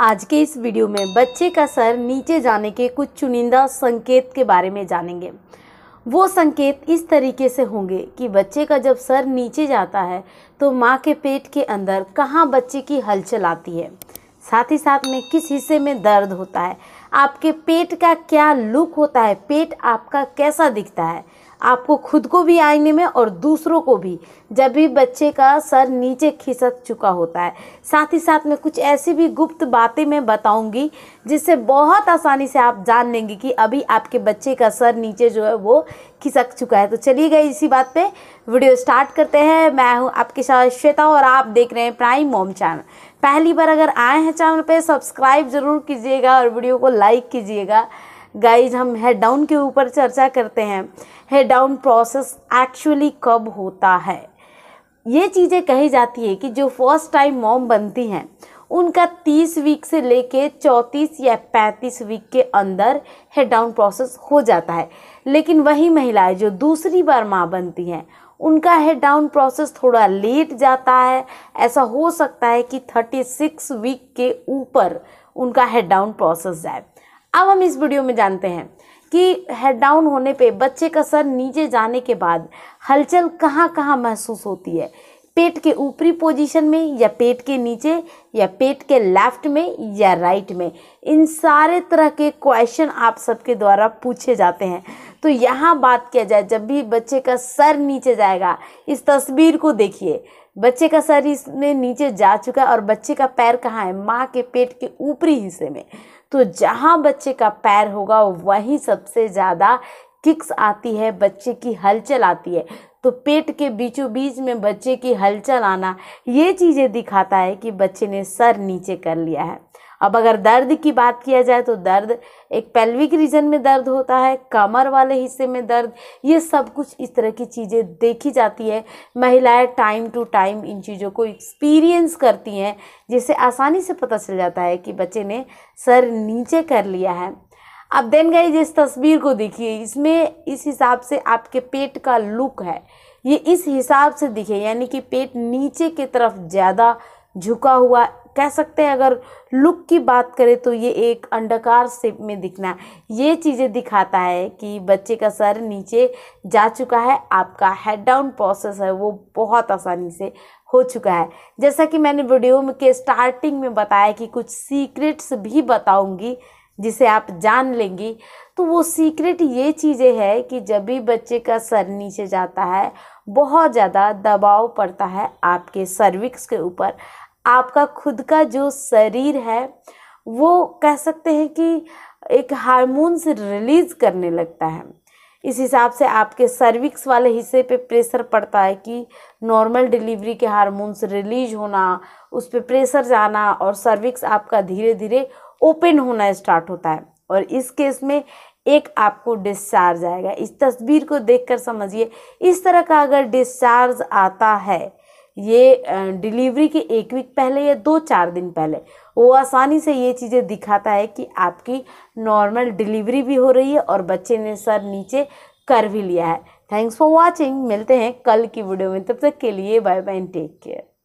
आज के इस वीडियो में बच्चे का सर नीचे जाने के कुछ चुनिंदा संकेत के बारे में जानेंगे वो संकेत इस तरीके से होंगे कि बच्चे का जब सर नीचे जाता है तो माँ के पेट के अंदर कहाँ बच्चे की हलचल आती है साथ ही साथ में किस हिस्से में दर्द होता है आपके पेट का क्या लुक होता है पेट आपका कैसा दिखता है आपको खुद को भी आईने में और दूसरों को भी जब भी बच्चे का सर नीचे खिसक चुका होता है साथ ही साथ में कुछ ऐसी भी गुप्त बातें मैं बताऊंगी जिससे बहुत आसानी से आप जान लेंगे कि अभी आपके बच्चे का सर नीचे जो है वो खिसक चुका है तो चलिए गए इसी बात पे वीडियो स्टार्ट करते हैं मैं हूँ आपके साथ श्वेता और आप देख रहे हैं प्राइम मोम चैनल पहली बार अगर आए हैं चैनल पर सब्सक्राइब जरूर कीजिएगा और वीडियो को लाइक कीजिएगा गाइज हम हेड डाउन के ऊपर चर्चा करते हैं हेड डाउन प्रोसेस एक्चुअली कब होता है ये चीज़ें कही जाती है कि जो फर्स्ट टाइम मॉम बनती हैं उनका 30 वीक से लेके 34 या 35 वीक के अंदर हेड डाउन प्रोसेस हो जाता है लेकिन वही महिलाएं जो दूसरी बार माँ बनती हैं उनका हेड डाउन प्रोसेस थोड़ा लेट जाता है ऐसा हो सकता है कि 36 वीक के ऊपर उनका हेड डाउन प्रोसेस जाए अब हम इस वीडियो में जानते हैं कि हेड डाउन होने पे बच्चे का सर नीचे जाने के बाद हलचल कहाँ कहाँ महसूस होती है पेट के ऊपरी पोजीशन में या पेट के नीचे या पेट के लेफ्ट में या राइट में इन सारे तरह के क्वेश्चन आप सबके द्वारा पूछे जाते हैं तो यहाँ बात किया जाए जब भी बच्चे का सर नीचे जाएगा इस तस्वीर को देखिए बच्चे का शरीर में नीचे जा चुका है और बच्चे का पैर कहाँ है माँ के पेट के ऊपरी हिस्से में तो जहाँ बच्चे का पैर होगा वहीं सबसे ज़्यादा किक्स आती है बच्चे की हलचल आती है तो पेट के बीचों बीच में बच्चे की हलचल आना ये चीज़ें दिखाता है कि बच्चे ने सर नीचे कर लिया है अब अगर दर्द की बात किया जाए तो दर्द एक पेल्विक रीजन में दर्द होता है कमर वाले हिस्से में दर्द ये सब कुछ इस तरह की चीज़ें देखी जाती है महिलाएं टाइम टू टाइम इन चीज़ों को एक्सपीरियंस करती हैं जिससे आसानी से पता चल जाता है कि बच्चे ने सर नीचे कर लिया है अब देन गई जिस तस्वीर को देखिए इसमें इस हिसाब से आपके पेट का लुक है ये इस हिसाब से दिखे यानी कि पेट नीचे की तरफ ज़्यादा झुका हुआ कह सकते हैं अगर लुक की बात करें तो ये एक अंडाकार शेप में दिखना ये चीज़ें दिखाता है कि बच्चे का सर नीचे जा चुका है आपका हेड डाउन प्रोसेस है वो बहुत आसानी से हो चुका है जैसा कि मैंने वीडियो में के स्टार्टिंग में बताया कि कुछ सीक्रेट्स भी बताऊंगी जिसे आप जान लेंगी तो वो सीक्रेट ये चीज़ें है कि जब भी बच्चे का सर नीचे जाता है बहुत ज़्यादा दबाव पड़ता है आपके सर्विक्स के ऊपर आपका खुद का जो शरीर है वो कह सकते हैं कि एक हार्मोन्स रिलीज़ करने लगता है इस हिसाब से आपके सर्विक्स वाले हिस्से पे प्रेशर पड़ता है कि नॉर्मल डिलीवरी के हार्मोन्स रिलीज होना उस पर प्रेशर जाना और सर्विक्स आपका धीरे धीरे ओपन होना स्टार्ट होता है और इस केस में एक आपको डिस्चार्ज आएगा इस तस्वीर को देखकर समझिए इस तरह का अगर डिस्चार्ज आता है ये डिलीवरी के एक वीक पहले या दो चार दिन पहले वो आसानी से ये चीज़ें दिखाता है कि आपकी नॉर्मल डिलीवरी भी हो रही है और बच्चे ने सर नीचे कर भी लिया है थैंक्स फॉर वॉचिंग मिलते हैं कल की वीडियो में तब तक के लिए बाय बाय टेक केयर